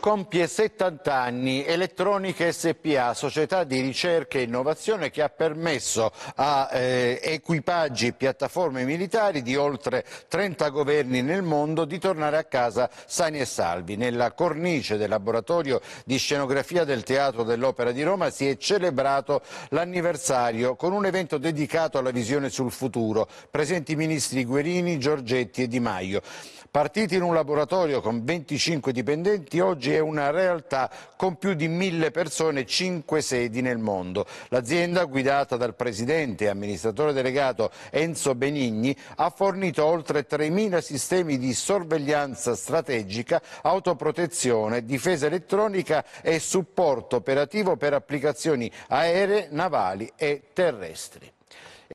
Compie 70 anni Elettronica SPA, società di ricerca e innovazione che ha permesso a eh, equipaggi e piattaforme militari di oltre 30 governi nel mondo di tornare a casa sani e salvi. Nella cornice del laboratorio di scenografia del Teatro dell'Opera di Roma si è celebrato l'anniversario con un evento dedicato alla visione sul futuro. Presenti i ministri Guerini, Giorgetti e Di Maio. Partiti in un laboratorio con 25 dipendenti, oggi è una realtà con più di mille persone e 5 sedi nel mondo. L'azienda, guidata dal presidente e amministratore delegato Enzo Benigni, ha fornito oltre 3.000 sistemi di sorveglianza strategica, autoprotezione, difesa elettronica e supporto operativo per applicazioni aeree, navali e terrestri.